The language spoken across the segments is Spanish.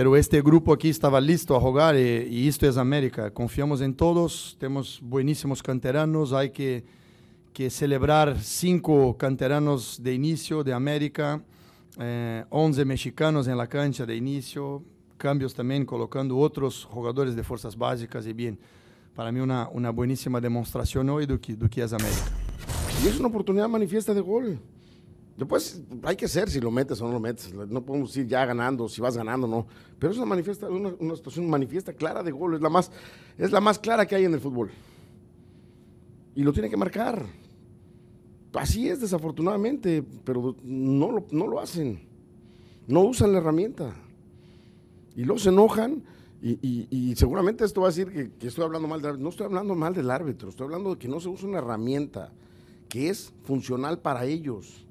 Pero este grupo aqui estava listo a jogar e, e isto é a América. Confiamos em todos, temos bueníssimos canteranos, há que, que celebrar cinco canteranos de início de América, eh, 11 mexicanos em la cancha de início, cambios também colocando outros jogadores de forças básicas e bem. Para mim, uma, uma boníssima demonstração hoje do que, do que é América. E é uma oportunidade manifesta de gol. Después pues, hay que ser si lo metes o no lo metes. No podemos ir ya ganando, si vas ganando o no. Pero es una, manifiesta, una, situación manifiesta clara de gol. Es la, más, es la más clara que hay en el fútbol. Y lo tiene que marcar. Así es, desafortunadamente, pero no lo, no lo hacen. No usan la herramienta. Y los enojan. Y, seguramente esto va a decir que, que estoy hablando mal del árbitro. No estoy hablando mal del árbitro, estoy hablando de que no se usa una herramienta que es funcional para ellos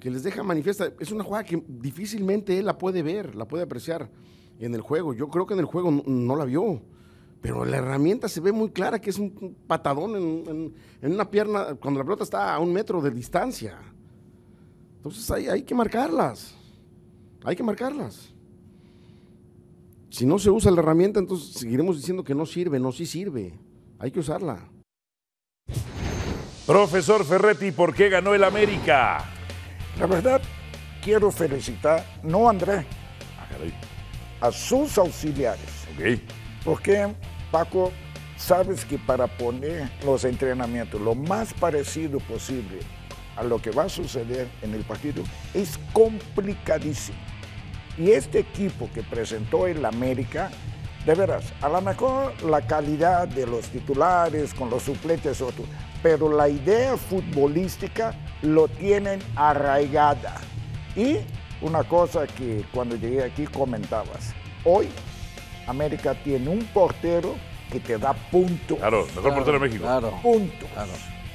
que les deja manifiesta. Es una jugada que difícilmente él la puede ver, la puede apreciar en el juego. Yo creo que en el juego no, la vio, pero la herramienta se ve muy clara que es un patadón en, una pierna cuando la pelota está a un metro de distancia. Entonces hay, hay que marcarlas, hay que marcarlas. Si no se usa la herramienta, entonces seguiremos diciendo que no sirve, no sí sirve. Hay que usarla. Profesor Ferretti, ¿por qué ganó el América? La verdad, quiero felicitar, no a Andrés, ah, a sus auxiliares. Porque, Paco, sabes que para poner los entrenamientos lo más parecido posible a lo que va a suceder en el partido es complicadísimo. Y este equipo que presentó el América, de veras, a lo mejor la calidad de los titulares con los suplentes, otros, pero la idea futbolística lo tienen arraigada. Y una cosa que cuando llegué aquí comentabas, hoy América tiene un portero que te da puntos. Claro, mejor portero de México. Claro, puntos, claro.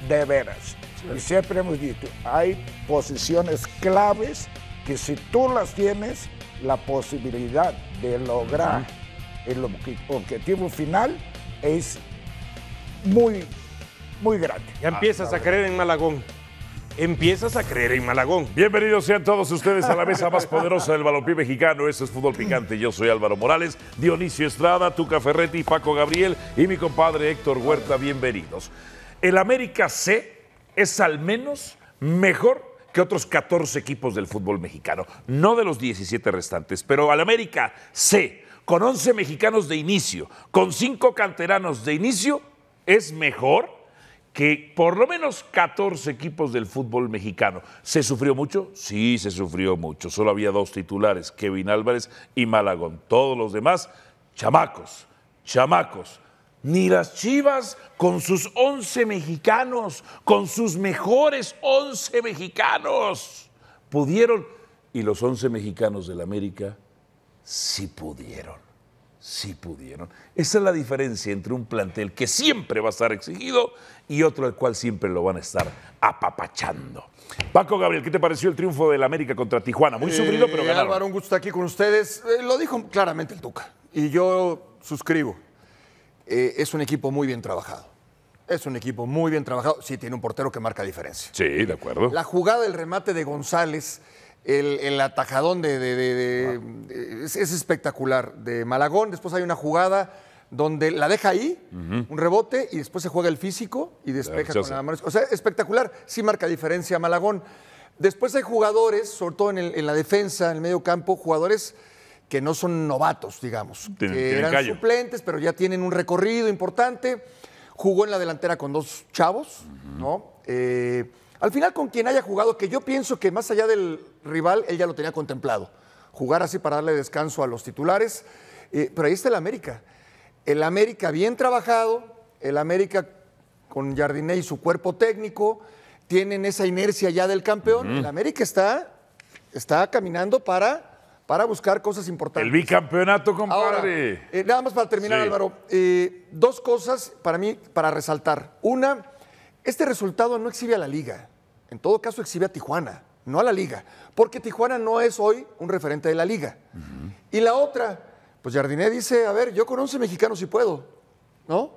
de veras. Y siempre hemos dicho, hay posiciones claves que si tú las tienes, la posibilidad de lograr el objetivo final es muy, muy grande. Ya empiezas ah, a creer en Malagón empiezas a creer en Malagón. Bienvenidos sean todos ustedes a la mesa más poderosa del balompié mexicano. Ese es Fútbol Picante. Yo soy Álvaro Morales, Dionisio Estrada, Tuca Ferretti, Paco Gabriel y mi compadre Héctor Huerta. Bienvenidos. El América C es al menos mejor que otros 14 equipos del fútbol mexicano, no de los 17 restantes, pero al América C, con 11 mexicanos de inicio, con 5 canteranos de inicio, es mejor que por lo menos 14 equipos del fútbol mexicano. ¿Se sufrió mucho? Sí, se sufrió mucho. Solo había dos titulares, Kevin Álvarez y Malagón. Todos los demás, chamacos, chamacos. Ni las Chivas con sus 11 mexicanos, con sus mejores 11 mexicanos, pudieron. Y los 11 mexicanos del América sí pudieron sí pudieron. Esa es la diferencia entre un plantel que siempre va a estar exigido y otro al cual siempre lo van a estar apapachando. Paco Gabriel, ¿qué te pareció el triunfo del América contra Tijuana? Muy sufrido, pero eh, ganaron. Álvaro, un gusto estar aquí con ustedes. Eh, lo dijo claramente el Tuca y yo suscribo. Eh, es un equipo muy bien trabajado. Es un equipo muy bien trabajado. Sí, tiene un portero que marca diferencia. Sí, de acuerdo. La jugada del remate de González el, atajadón de, eh, es, espectacular de Malagón. Después hay una jugada donde la deja ahí, un rebote, y después se juega el físico y despeja con la mano. O sea, espectacular. Sí marca diferencia Malagón. Después hay jugadores, sobre todo en, la defensa, en el medio campo, jugadores que no son novatos, digamos, eran suplentes, pero ya tienen un recorrido importante. Jugó en la delantera con dos chavos, ¿no? Eh, al final, con quien haya jugado, que yo pienso que más allá del rival, él ya lo tenía contemplado. Jugar así para darle descanso a los titulares. Eh, pero ahí está el América. El América bien trabajado, el América con Jardiné y su cuerpo técnico, tienen esa inercia ya del campeón. El América está, está caminando para, para buscar cosas importantes. El bicampeonato, compadre. Eh, nada más para terminar, Álvaro. Eh, dos cosas para mí, para resaltar. Una, este resultado no exhibe a la liga, en todo caso exhibe a Tijuana, no a la liga, porque Tijuana no es hoy un referente de la liga. Y la otra, pues Jardiné dice, a ver, yo con 11 mexicanos si puedo, ¿no?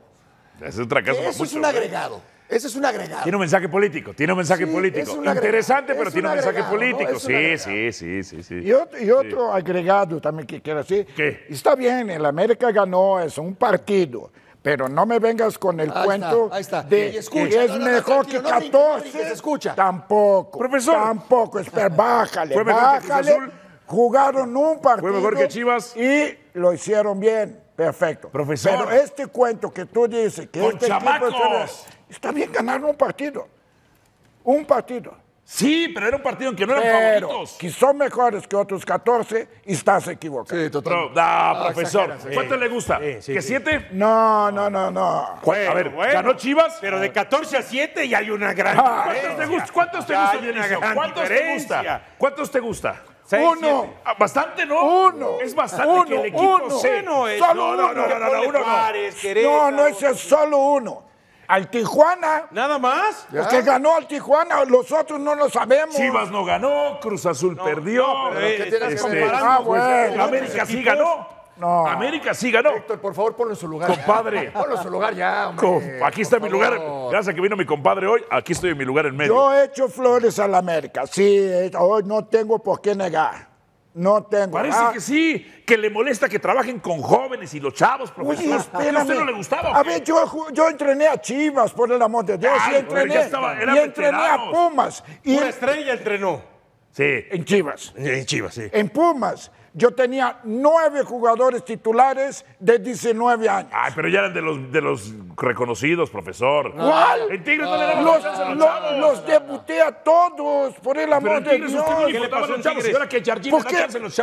Ese Eso es un ¿eh? agregado. Ese es un agregado. Tiene un mensaje político, tiene un mensaje político. Interesante, pero tiene un mensaje político. Sí, sí, sí, sí, Y otro, agregado también que quiero decir. ¿Qué? Está bien, el América ganó, es un partido. Pero no me vengas con el cuento de que es mejor que 14. escucha. Tampoco. Profesor. Tampoco. Espera, bájale, bájale. Jugaron un partido. Fue mejor que Chivas. Y lo hicieron bien. Perfecto. Profesor. Pero este cuento que tú dices que con este está bien ganar un partido. Un partido. Sí, pero era un partido en que no eran pero, favoritos. Que son mejores que otros 14 y estás equivocado. Sí, total. No, profesor. Sí. ¿Cuánto le gusta? ¿Que siete? No, no, no, no. a ver, bueno, ganó Chivas. Pero de 14 ah. a 7 ya hay una gran. Ah, ¿Cuántos te, gusta? ¿cuántos te gusta, gran ¿Cuántos diferencia? te gusta? ¿Cuántos te gusta? Seis, uno. Ah, bastante, ¿no? Uno. Es bastante uno, que el equipo uno. Seno es. Solo uno. No, no, no, no, no, uno no. no, no, ese es solo uno. Al Tijuana. ¿Nada más? Pues que ganó al Tijuana, los otros no lo sabemos. Chivas no ganó, Cruz Azul perdió. ¿Qué Ah, América sí ganó. No. América sí ganó. Héctor, por favor, ponlo en su lugar. Compadre. Ponlo en su lugar ya, Aquí está mi lugar. Gracias a que vino mi compadre hoy, aquí estoy en mi lugar en medio. Yo he hecho flores a la América, sí. Eh, hoy no tengo por qué negar. No tengo. Parece ah. que sí, que le molesta que trabajen con jóvenes y los chavos, profesor. Uy, espérame. ¿A usted no le gustaba? A ver, yo, yo entrené a Chivas, por el amor de Dios, Yo y entrené, y entrené a Pumas. Y Una estrella entrenó. Sí. En Chivas. En Chivas, sí. En Pumas. Yo tenía nueve jugadores titulares de 19 años. Ay, pero ya eran de los, de los reconocidos, profesor. ¿Cuál? los, debuté a todos, por el amor de Dios. ¿Qué le pasó a que Jardín porque, los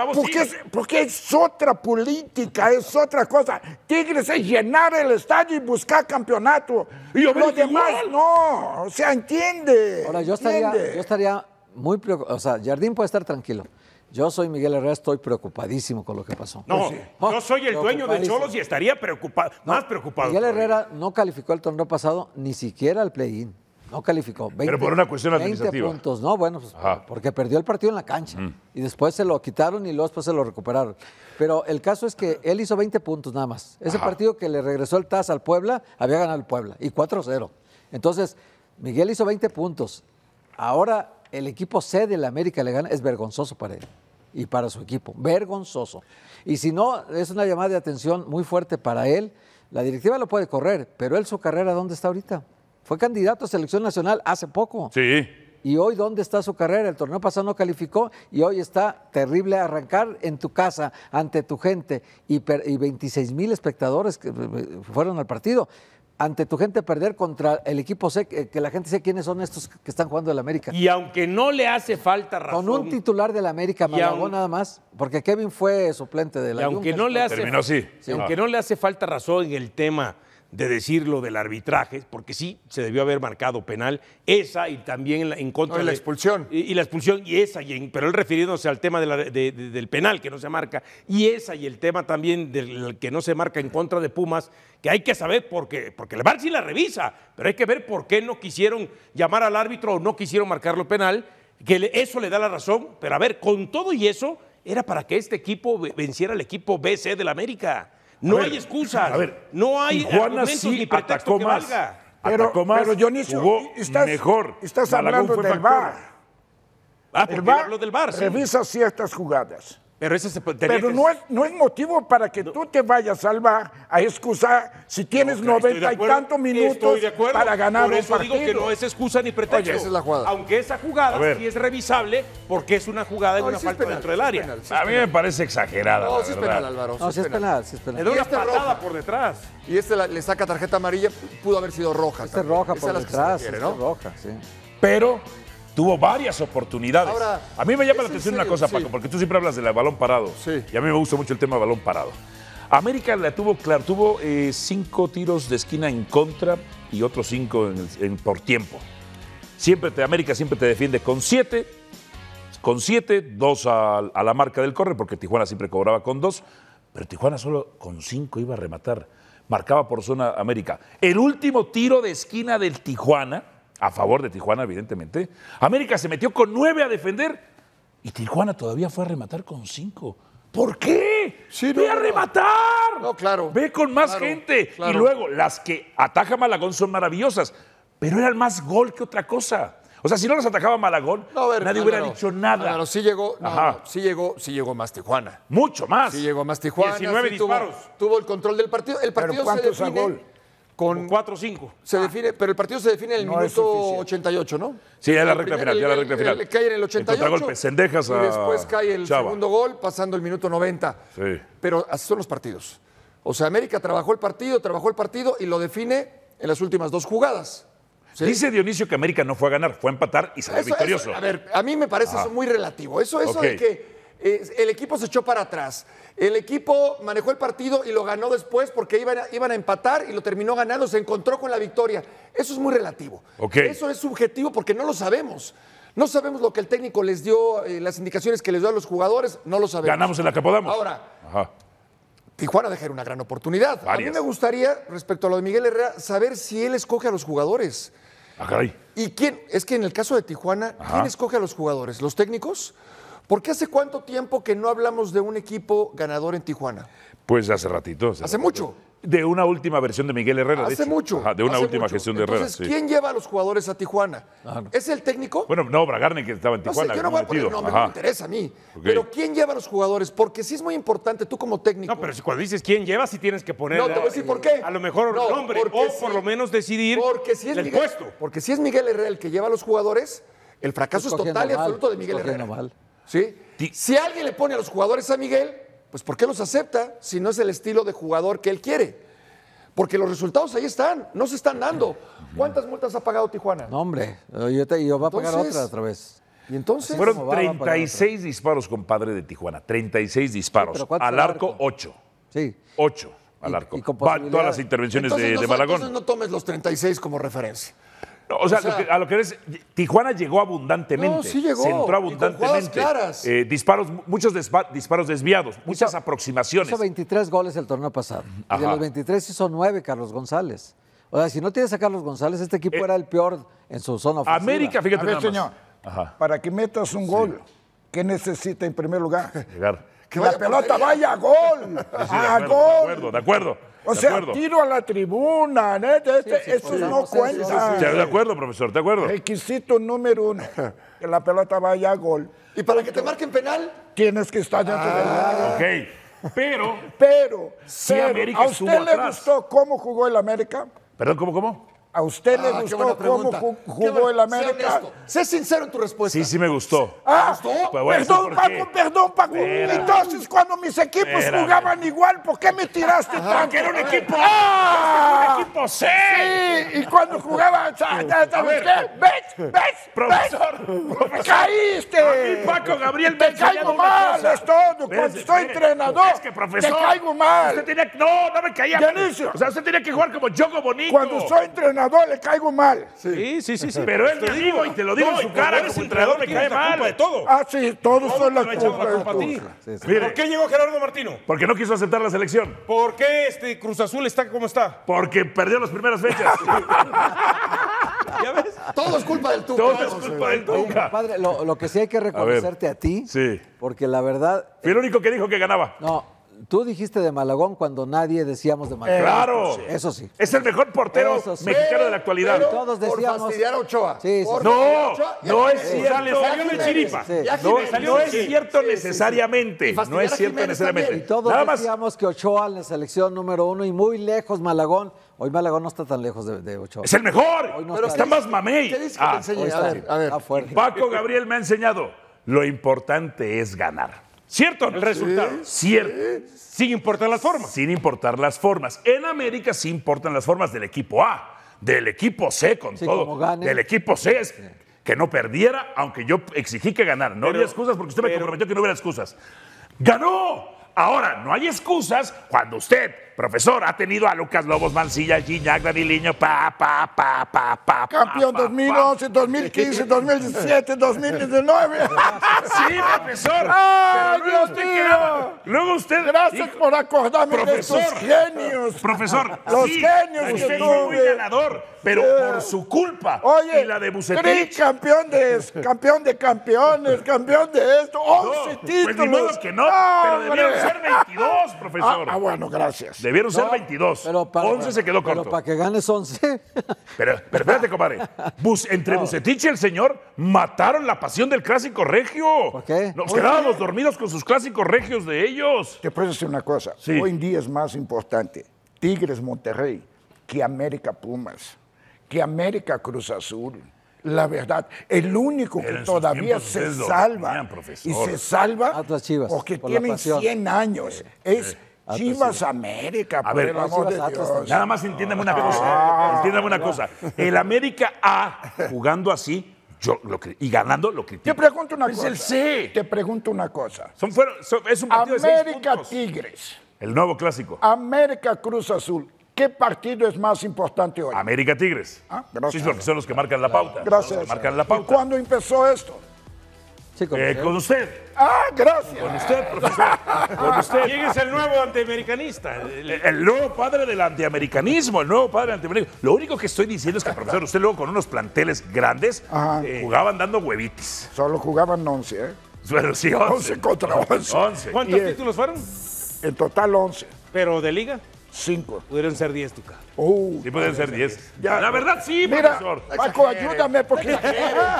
Porque es, otra política, es otra cosa. Tigres es llenar el estadio y buscar campeonato. Y demás no. O sea, entiende. Ahora, yo yo estaría muy preocupado. O sea, Jardín puede estar tranquilo. Yo soy Miguel Herrera, estoy preocupadísimo con lo que pasó. No, yo soy el dueño de Cholos y estaría preocupado, no, más preocupado. Miguel Herrera no calificó el torneo pasado ni siquiera al play-in. No calificó. 20, Pero por una cuestión 20 puntos, no, bueno, pues, porque perdió el partido en la cancha. Mm. Y después se lo quitaron y luego después se lo recuperaron. Pero el caso es que él hizo 20 puntos nada más. Ese partido que le regresó el Taz al Puebla, había ganado el Puebla. Y 4-0. Entonces, Miguel hizo 20 puntos. Ahora el equipo C de la América le gana. Es vergonzoso para él y para su equipo. Vergonzoso. Y si no, es una llamada de atención muy fuerte para él. La directiva lo puede correr, pero él su carrera, ¿dónde está ahorita? Fue candidato a selección nacional hace poco. Sí. Y hoy, ¿dónde está su carrera? El torneo pasado no calificó y hoy está terrible arrancar en tu casa, ante tu gente y, y 26 mil espectadores que eh, eh, fueron al partido ante tu gente perder contra el equipo que la gente sé quiénes son estos que están jugando la América. Y aunque no le hace falta razón. Con un titular del América, Malagón nada más, porque Kevin fue suplente de la Y aunque no le hace, Aunque ah. no le hace falta razón en el tema de decir lo del arbitraje, porque sí, se debió haber marcado penal, esa y también en, contra de la expulsión. Y, la expulsión, y esa, y pero él refiriéndose al tema del penal que no se marca, y esa y el tema también del que no se marca en contra de Pumas, que hay que saber por qué, porque el VAR sí la revisa, pero hay que ver por qué no quisieron llamar al árbitro o no quisieron marcarlo penal, que eso le da la razón, pero a ver, con todo y eso, era para que este equipo venciera al equipo BC del América no hay excusas. A ver, no hay argumentos sí ni atacó que más. Pero, yo ni estás, mejor. Estás hablando del bar. Ah, el del bar. Revisa ciertas jugadas. Pero, no, es, motivo para que tú te vayas, Alba, a excusar si tienes noventa y tantos minutos para ganar Por eso digo que no es excusa ni pretexto. Aunque esa jugada sí es revisable porque es una jugada de una falta dentro del área. a mí me parece exagerada. No, sí es penal, Álvaro. No, sí es penal. es penal. Le una este por detrás. Y este le saca tarjeta amarilla, pudo haber sido roja. Este roja por detrás. Este roja, sí. Pero tuvo varias oportunidades. a mí me llama la atención una cosa, Paco, porque tú siempre hablas del balón parado. Sí. Y a mí me gusta mucho el tema balón parado. América la tuvo, claro, tuvo eh, cinco tiros de esquina en contra y otros cinco por tiempo. Siempre te, América siempre te defiende con siete, con siete, dos a la marca del corre, porque Tijuana siempre cobraba con dos, pero Tijuana solo con cinco iba a rematar. Marcaba por zona América. El último tiro de esquina del Tijuana, a favor de Tijuana, evidentemente. América se metió con nueve a defender y Tijuana todavía fue a rematar con cinco. ¿Por qué? ¡Ve a rematar! No, claro. Ve con más gente. Y luego, las que ataca Malagón son maravillosas, pero eran más gol que otra cosa. O sea, si no los atacaba Malagón, nadie hubiera dicho nada. pero sí llegó, sí llegó, sí llegó más Tijuana. Mucho más. Sí llegó más Tijuana. 19 disparos. Tuvo, el control del partido. El partido ¿Pero se gol? Con 4 5. Se ah. define, pero el partido se define en el minuto 88, ¿no? Sí, es la recta final, ya la recta final. cae en el 88. Sendejas y después cae el segundo gol pasando el minuto 90. Sí. Pero así son los partidos. O sea, América trabajó el partido, trabajó el partido y lo define en las últimas dos jugadas. Dice Dionisio que América no fue a ganar, fue a empatar y salió victorioso. a ver, a mí me parece eso muy relativo. Eso, eso de que el equipo se echó para atrás. El equipo manejó el partido y lo ganó después porque iban a, iban a empatar y lo terminó ganando. Se encontró con la victoria. Eso es muy relativo. Eso es subjetivo porque no lo sabemos. No sabemos lo que el técnico les dio, eh, las indicaciones que les dio a los jugadores, no lo sabemos. Ganamos en la que podamos. Ahora, Tijuana dejar una gran oportunidad. A mí me gustaría, respecto a lo de Miguel Herrera, saber si él escoge a los jugadores. Ah, ¿Y quién? Es que en el caso de Tijuana, ¿quién escoge a los jugadores? ¿Los técnicos? ¿Por qué hace cuánto tiempo que no hablamos de un equipo ganador en Tijuana? Pues hace ratito. Hace, mucho. De una última versión de Miguel Herrera. Hace mucho. de una última gestión de Entonces, ¿Quién lleva a los jugadores a Tijuana? Ah, ¿Es el técnico? Bueno, no, Bragarne que estaba en Tijuana. No yo no voy no me interesa a mí. Pero ¿quién lleva a los jugadores? Porque sí es muy importante tú como técnico. No, pero si cuando dices quién lleva, sí tienes que poner. No, te voy a decir eh, por qué. A lo mejor el nombre. O por lo menos decidir porque si el puesto. Porque si es Miguel Herrera el que lleva a los jugadores, el fracaso es total y absoluto de Miguel Herrera. Si alguien le pone a los jugadores a Miguel, pues ¿por qué los acepta si no es el estilo de jugador que él quiere? Porque los resultados ahí están, no se están dando. ¿Cuántas multas ha pagado Tijuana? No, hombre, yo, te, va a pagar otra otra vez. Y entonces fueron 36 disparos, compadre de Tijuana, 36 disparos. al arco 8. Sí. 8 al arco. Y, todas las intervenciones de, Malagón. no tomes los 36 como referencia. O sea, a lo que ves, Tijuana llegó abundantemente. No, sí llegó. Se entró abundantemente. Eh, disparos, muchos disparos desviados, muchas aproximaciones. Hizo 23 goles el torneo pasado. Y de los 23 hizo 9 Carlos González. O sea, si no tienes a Carlos González, este equipo eh, era el peor en su zona ofensiva. América, fíjate. señor, para que metas un gol, que necesita en primer lugar? Que la pelota vaya a gol. a gol. De acuerdo, de acuerdo. O sea, tiro a la tribuna, ¿eh? este, no cuenta. De acuerdo, profesor, de acuerdo. Requisito número uno, que la pelota vaya a gol. ¿Y para que te marquen penal? Tienes que estar dentro del ah. área. Ok, pero... Pero, si ¿a usted le gustó cómo jugó el América? Perdón, ¿cómo, cómo? ¿A usted le ah, gustó cómo jugó el América? Sé sincero en tu respuesta. Sí, sí me gustó. Ah, gustó? perdón, pues Paco, perdón, Paco. Entonces, cuando mis equipos jugaban igual, ¿por qué me tiraste ah, tanto? Porque era un equipo ¡Ah! un equipo C. Sí, y cuando jugaba, ¿Ves? ¿Ves? Profesor. ¡Me caíste! A mí, Paco Gabriel, me caigo mal, es todo. Cuando estoy entrenador, te caigo mal. No, no me caía. O sea, usted tenía que jugar como Yogo Bonito. Cuando soy entrenador entrenador le caigo mal. Sí, sí, sí. sí pero él te digo y te lo digo en su cara, el entrenador me cae mal. de todo. Ah, sí, todos son la culpa de ti ¿Por qué llegó Gerardo Martino? Porque no quiso aceptar la selección. ¿Por qué este Cruz Azul está como está? Porque perdió las primeras fechas. ¿Ya ves? Todo es culpa del Tuca. Todo es culpa del Tuca. Padre, lo, lo, que sí hay que reconocerte a, a ti, sí. porque la verdad... Fui el único que dijo que ganaba. No, Tú dijiste de Malagón cuando nadie decíamos de Malagón. ¡Claro! Eso sí. Es el mejor portero mexicano de la actualidad. Todos decíamos. Ochoa. no, no es cierto. salió de No, es cierto necesariamente. No es cierto necesariamente. Y todos decíamos que Ochoa en la selección número uno y muy lejos Malagón. Hoy Malagón no está tan lejos de, Ochoa. ¡Es el mejor! Pero está, más mamey. ¿Qué que te ah, Paco Gabriel me ha enseñado. Lo importante es ganar. ¿Cierto? El resultado. Cierto. Sin importar las formas. Sin importar las formas. En América sí importan las formas del equipo A, del equipo C con todo. Del equipo C es que no perdiera, aunque yo exigí que ganara. No había excusas porque usted me comprometió que no hubiera excusas. ¡Ganó! Ahora, no hay excusas cuando usted Profesor, ha tenido a Lucas Lobos, Mancilla, Gignac, Daniliño, pa, pa, pa, pa, pa. Campeón pa, 2011, 2015, 2017, 2019. Sí, profesor. ¡Ay, Dios mío! Luego usted. Gracias por acordarme profesor, de los genios. Profesor, los genios usted fue muy ganador, pero por su culpa. Oye, y la de Bucetich. campeón de, campeón de campeones, campeón de esto, 11 no, títulos. Pues ni modo que no, pero debieron ser 22, ah, profesor. Ah, bueno, gracias. De Debieron ser 22. Pero para, 11 se quedó corto. Pero para que ganes 11. Pero, espérate, compadre. entre Bucetich y el señor mataron la pasión del clásico regio. ¿Por qué? Nos quedábamos dormidos con sus clásicos regios de ellos. Te puedo decir una cosa. Hoy en día es más importante Tigres Monterrey que América Pumas, que América Cruz Azul la verdad. El único que todavía se salva. y se salva o que porque tienen 100 años. es Ah, pues Chivas América, a ver, amor de Dios. nada más entiéndame una cosa. entiéndame una cosa. El América A, jugando así, yo y ganando lo critico. Te pregunto una cosa. Es el C. Te pregunto una cosa. Son, fueron, es un partido América de Tigres. El nuevo clásico. América Cruz Azul. ¿Qué partido es más importante hoy? América Tigres. Ah, gracias. Sí, son los que marcan la pauta. Gracias. marcan la pauta. ¿Y cuándo empezó esto? Eh, con, usted. Ah, gracias. Con usted, profesor. con usted. ¿Quién es el nuevo antiamericanista? Eh, el, nuevo padre del antiamericanismo, el nuevo padre del antiamericanismo. Lo único que estoy diciendo es que, profesor, usted luego con unos planteles grandes eh, jugaban dando huevitis. Solo jugaban once, ¿eh? sí, 11. contra once. ¿Cuántos títulos fueron? En total once. ¿Pero de liga? Cinco. Pudieron ser diez, Tuca. Uh, sí, pueden ser diez. Ya. La verdad, sí, Mira, profesor. Paco, ayúdame, porque.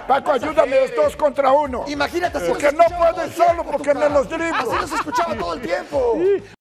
Paco, ayúdame, es dos contra uno. Imagínate así. Porque no puedes solo, porque me los dribo. Así los escuchaba todo el tiempo.